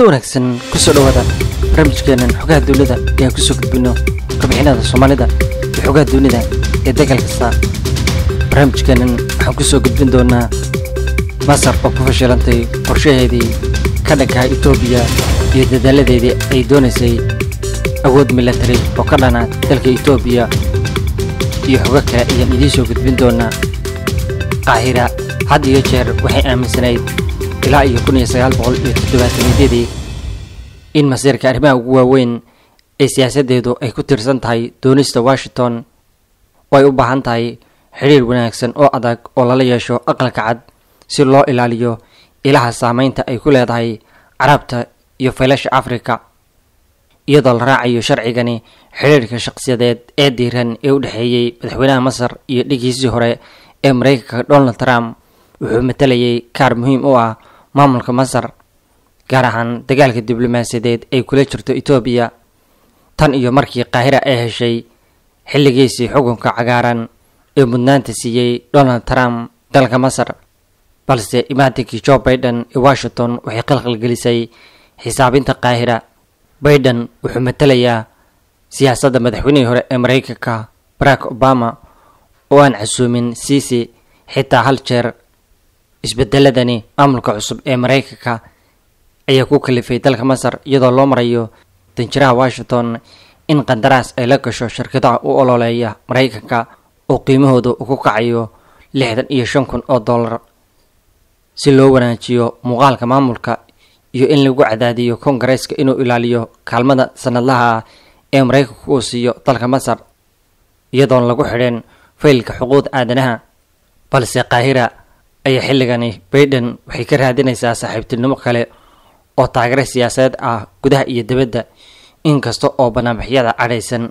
cod wanaagsan soo dhawaada barnaamijkeenan xogaha duunida ayaan kusoo gudbino warbixinada soomaalida iyo xogaha dunida ee degal kasta barnaamijkeenan waxaan ku soo gudbin doonaa masar oo ku fashilantay qorshaheedii ka dhankaa etoobiya iyo dadaaladeedii ay doonaysay awood milatari oo ka dhana dalka etoobiya iyo xogo kale ayaan idiin soo gudbin doonaa qaahira had iyo jeer waxay aaminsanayd ilaa iyo kun iyo sagaal boqol iyo todobaataniyadii in masiirka arrimaha ugu waaweyn ee siyaasaddeedu ay ku tiirsan tahay doonista washington oo ay u baahan tahay xiriir wanaagsan oo adag oo lala yeesho aqalka cad si loo ilaaliyo ilaha saameynta ay ku leedahay carabta iyo faylasha afrika iyadoo la raacayo sharcigani xidhiirka shaqsiyadeed ee diiran ee u dhexeeyey madaxweynaha masar iyo dhigiisii hore ee mareykanka donald trump wuxuu matalayay kaar muhiim u ah maamulka masar gaar ahaan dagaalka diblomaasiyadeed ay kula jirto etoobiya tan iyo markii qaahira ay heshay xilligiisii xukunka cagaaran ee mudnaanta siiyey donald trump dalka masar balse imaatinkii jo baiden ee washington waxay khalkhalgelisay xisaabinta qaahira baiden wuxuu matalayaa siyaasadda madaxweynihii hore ee mareykanka barack obama oo aan casuumin siisi xitaa hal jeer isbedeladani maamulka cusub ee maraykanka ayaa ku kalifay dalka masar iyadoo loo marayo danjiraha washington in qandaraas ay la gasho shirkadaha u ololeeya maraykanka oo qiimahooda uku kacayo lixdan iyo shan kun oo dollar si loo wanaajiyo muuqaalka maamulka iyo in lagu cadaadiyo koongareeska inuu ilaaliyo kaalmada sanadlaha ee maraykanka uu siiyo dalka masar iyadoon lagu xidhin faylka xuquuqda aadanaha balse kaahira ayaa xilligani baiden waxay ka raadinaysaa saaxiibtinimo kale oo taageero siyaasadeed ah gudaha iyo dibadda inkasta oo banaamixyada cadhaysan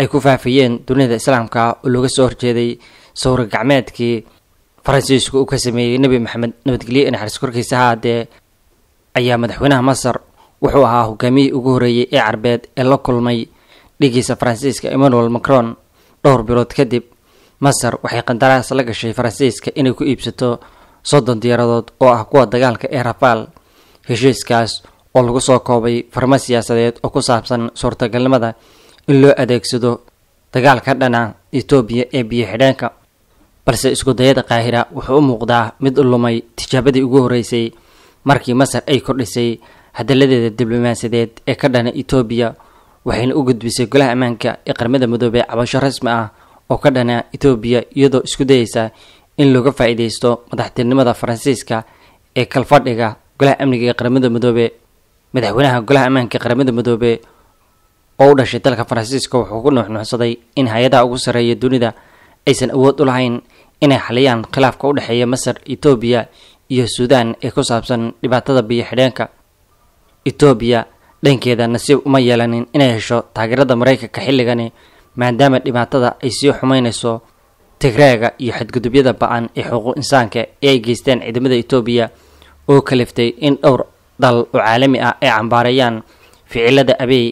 ay ku faafiyeen dunida islaamka oo looga soo horjeeday sawir gacmeedkii faransiisku uu ka sameeyey nebi maxamed nabadgelyo inaxariis korkiisa haadee ayaa madaxweynaha masar wuxuu ahaa hogaamiyihii ugu horreeyey ee carbeed ee la kulmay dhigiisa faransiiska emmanuel macron dhowr bilood kadib masar waxay qandaraas la gashay faransiiska inay ku iibsato soddon diyaaradood oo ah kuwa dagaalka ee rafaal heshiiskaas oo lagu soo koobay farma siyaasadeed oo ku saabsan suurtagalnimada in loo adeegsado dagaalka dhanaca etoobiya ee biyo xidheenka balse isku dayada kaahira wuxuu u muuqdaa mid lumay tijaabadii ugu horreysay markii masar ay kordhisay hadaladeeda diblomaasiyadeed ee ka dhana etoobiya waxayna u gudbisay golaha ammaanka ee qarmada midoobey cabasho rasmi ah oo ka dhana etoobiya iyadoo isku dayeysa in looga faa'iidaysto madaxtinimada faransiiska ee kalfadhiga golaha amniga ee qaramada midoobe madaxweynaha golaha ammaanka ee qaramada midoobe oo u dhashay dalka faransiiska wuxuu ku nuuxnuuxsaday in hay-adaha ugu sarreeya dunida aysan awood u lahayn inay xaliyaan khilaafka u dhexeeya masar etoobiya iyo suudaan ee ku saabsan dhibaatada biyo xidheenka etoobiya dhankeeda nasiib uma yeelanin inay hesho taageerada maraykanka xilligani maadaama dhibaatada ay sii xumaynayso tigreega iyo xadgudubyada ba-an ee xuquuq insaanka ee ay geysteen ciidamada etoobiya oo kaliftay in dhowr dal oo caalami ah ay cambaarayaan ficilada abeey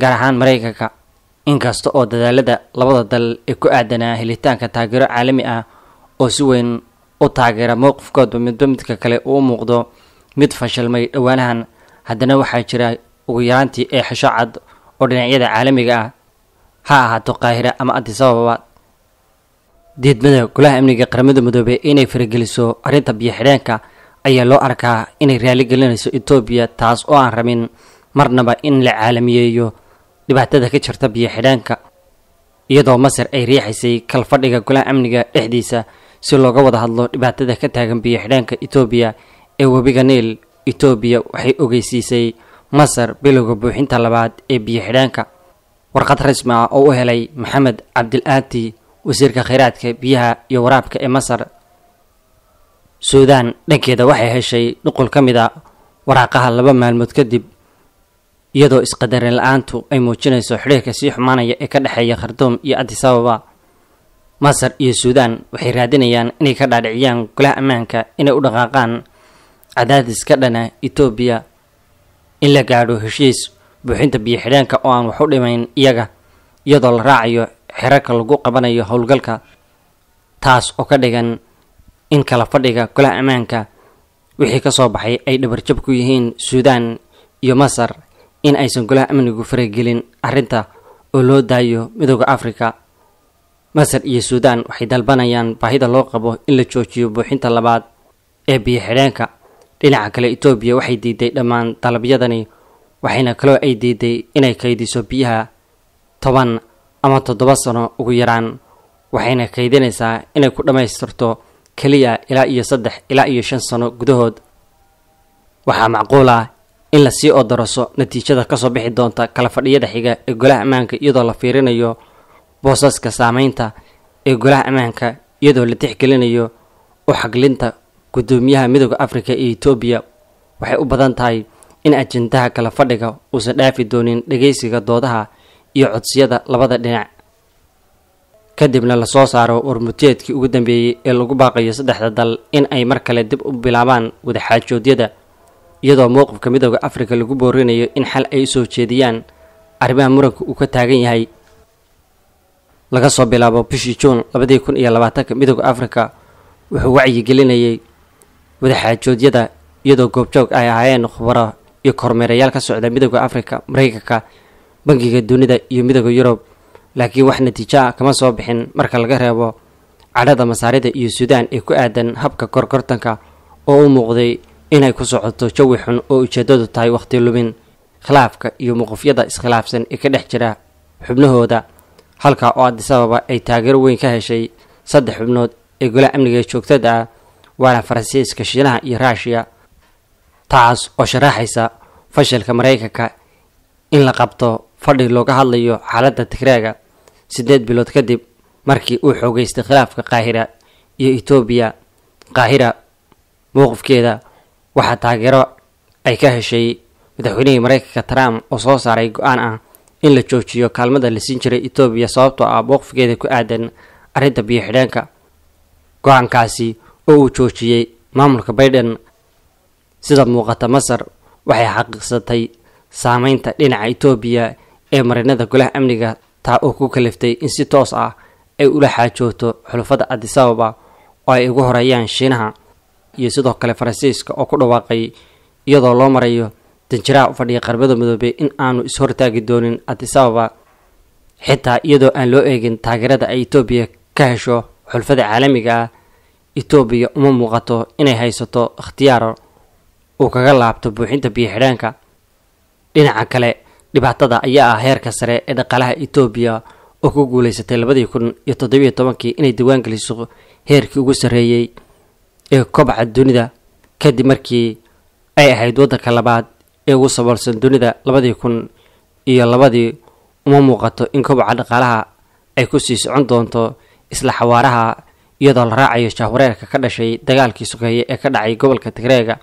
gaar ahaan maraykanka inkasta oo dadaalada labada dal ee ku aadanaa helitaanka taageero caalami ah oo si weyn u taageera mowqifkoodba midba midka kale uu muuqdo mid fashilmay dhowaanahan haddana waxaa jira ugu yaraantii ee xesho cad oo dhinacyada caalamiga ah ha ahaato qaahira ama adisababa diidmada golaha amniga qaramada midoobey inay farageliso arrinta biyo-xidheenka ayaa loo arkaa inay raali gelinayso etoobiya taas oo aan rabin marnaba in la caalamiyeeyo dhibaatada ka jirta biyo iyadoo masar ay riixaysay kalfadhiga golaha amniga dhexdiisa si looga wada hadlo dhibaatada ka taagan biyo-xidheenka etoobiya ee webiga niil etoobiya waxay ogeysiisay masar bilowga buuxinta labaad ee biyo-xidheenka warqad rasmi ah oo u helay maxamed cabdil aati wasiirka kheyraadka biyaha iyo waraabka ee masar suudaan dhankeeda waxay heshay dhuqul ka mid a waraaqaha laba maalmood kadib iyadoo isqadarin la-aantu ay muujinayso xidhiirka sii xumaanaya ee ka dhexeeya khardoom iyo adisababa masar iyo suudaan waxay raadinayaan inay ka dhaadhiciyaan golaha ammaanka inay u dhaqaaqaan cadaadis ka dhana etoobiya in la gaadho heshiis buuxinta biyo xidheenka oo aan wax u dhimayn iyaga iyadoo la raacayo xerarka lagu qabanayo howlgalka taas oo ka dhigan in kala fadhiga golaha ammaanka wixii ka soo baxay ay dhabarjab ku yihiin suudaan iyo masar in aysan golaha amnigu faragelin arrinta oo loo daayo midooda afrika masar iyo suudaan waxay dalbanayaan baahida loo qabo in la joojiyo buuxinta labaad ee biyo xidheenka dhinaca kale etoobiya waxay diiday dhammaan dalabyadani waxayna kaloo ay diiday inay kaydiso biyaha toban ama toddoba sano ugu yaraan waxayna kaydinaysaa inay ku dhammaystirto keliya ilaa iyo saddex ilaa iyo shan sano gudahood waxaa macquul ah in la sii daraso natiijada kasoo bixi doonta kala fadhiyada xiga ee golaha ammaanka iyadoo la fiirinayo boosaska saameynta ee golaha ammaanka iyadoo la tixgelinayo u xaglinta guddoomiyaha midooda afrika iyo etoobiya waxay u badan tahay in ajendaha kala fadhiga uusan dhaafi doonin dhageysiga doodaha iyo codsiyada labada dhinac kadibna lasoo saaro warmuteedkii ugu dambeeyey ee lagu baaqayo saddexda dal in ay mar kale dib u bilaabaan wadaxaajoodyada iyadoo mowqifka midooda afrika lagu boorinayo in xal ay usoo jeediyaan arrimaha muranka uu ka taagan yahay laga soo bilaabo bishii juun labadii kun iyo labaatanka midooda afrika wuxuu wacyigelinayay wadaxaajoodyada iyadoo goobjoog ay ahaayeen khubaro iyo kormeerayaal ka socda midooda afrika mareykanka bangiga dunida iyo midooda yurub laakiin wax natiijo ah kama soo bixin marka laga reebo cadhada masaarida iyo suudaan ee ku aadan habka korkortanka oo u muuqday inay ku socoto jawi xun oo ujeeddadu tahay wakhti lumin khilaafka iyo muqufyada iskhilaafsan ee ka dhex jira xubnahooda halka oo addis ababa ay taageero weyn ka heshay saddex xubnood ee golaha amniga joogtada ah waana faransiiska shiinaha iyo ruushiya taas oo sharaaxaysa fashilka maraykanka in la qabto fadhi looga hadlayo xaaladda tigraaga siddeed bilood kadib markii uu xoogeystay khilaafka qaahira iyo etoobiya qaahira mowqifkeeda waxaa taageero ay ka heshay madaxweynihii mareykanka trump oo soo saaray go-aan ah in la joojiyo kaalmada la siin jiray etoobiya sababtoo ah mowqifkeeda ku aadan arrinta biyo xidheenka go-aankaasi oo uu joojiyey maamulka baiden sida muuqata masar waxay xaqiiqsatay saameynta dhinaca etoobiya ee marinada golaha amniga taa uu ku kaliftay in si toos ah ay ula xaajoogto xulufada cabdisababa oo ay ugu horeeyaan shiinaha iyo sidoo kale faransiiska oo ku dhawaaqay iyadoo loo marayo danjiraha u fadhiya qaramada midoobey in aanu ishortaagi doonin cabdisababa xitaa iyadoo aan loo eegin taageerada ay etoobiya ka hesho xulufada caalamiga ah etoobiya uma muuqato inay haysato ikhtiyaar uu kaga laabto buuxinta biyo xidhaanka dhinaca kale dhibaatada ayaa ah heerka sare ee dhaqaalaha etoobiya oo ku guulaysatay labadii kun iyo toddobiyo tobankii inay diwaangeliso heerkii ugu sarreeyey ee kobaca dunida kadib markii ay ahayd waddanka labaad ee ugu saboolsan dunida labadii kun iyo labadii uma muuqato in kobaca dhaqaalaha ay ku sii socon doonto isla xawaaraha iyadoo la raacayo shahwareerka ka dhashay dagaalkii sokeeye ee ka dhacay gobolka tigreega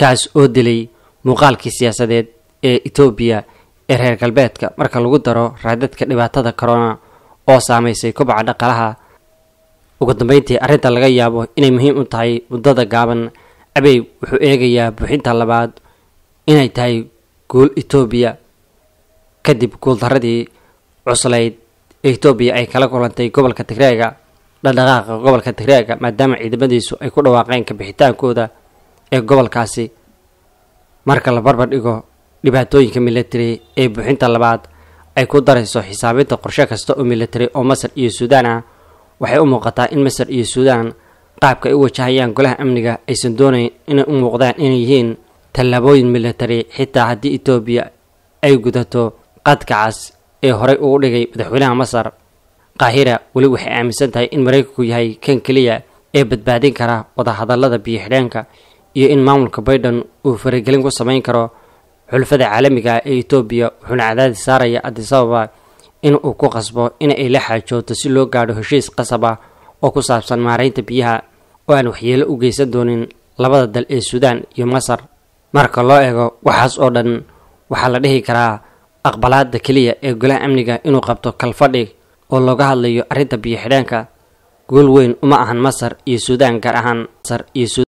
kaas oo dilay muuqaalkii siyaasadeed ee etoobiya ee reer galbeedka marka lagu daro raadadka dhibaatada corona oo saameysay kobaca dhaqalaha ugu dambeyntii arrinta laga yaabo inay muhiim u tahay muddada gaaban cabey wuxuu eegayaa buuxinta labaad inay tahay guul etoobiya kadib guuldaradii cuslayd ee etoobiya ay kala kulantay gobolka tigreega dhadhaqaaqa gobolka tigreega maadaama ciidamadiisu ay ku dhawaaqeen kabixitaankooda ee gobolkaasi marka la barbar dhigo dhibaatooyinka military ee buuxinta labaad ay ku darayso xisaabinta qorshe kasta oo military oo masar iyo suudaan ah waxay u muuqataa in masar iyo suudaan qaabka ay u wajahayaan golaha amniga aysan doonayn inay u muuqdaan inay yihiin tallaabooyin military xitaa haddii etoobiya ay gudato qadka cas ee horay ugu dhigay madaxweynaha masar qaahira weli waxay aaminsan tahay in maraykanku yahay kan keliya ee badbaadin kara wadahadallada biyo xidheenka iyo in maamulka baydhan uu faragelin ku samayn karo xulafada caalamiga ah ee etoobiya wuxuuna cadaadis saaraya adisababa in uu ku qasbo in ay la xaajooto si loo gaadho heshiis qasab ah oo ku saabsan maaraynta biyaha oo aan waxyeelo u geysan doonin labada dal ee suudaan iyo masar marka loo eego waxaas oo dhan waxaa la dhihi karaa aqbalaada keliya ee golaha amniga inuu qabto kalfadhi oo looga hadlayo arrinta biyo xidheenka guul weyn uma ahan masar iyo suudaan gaar ahaan masar iyo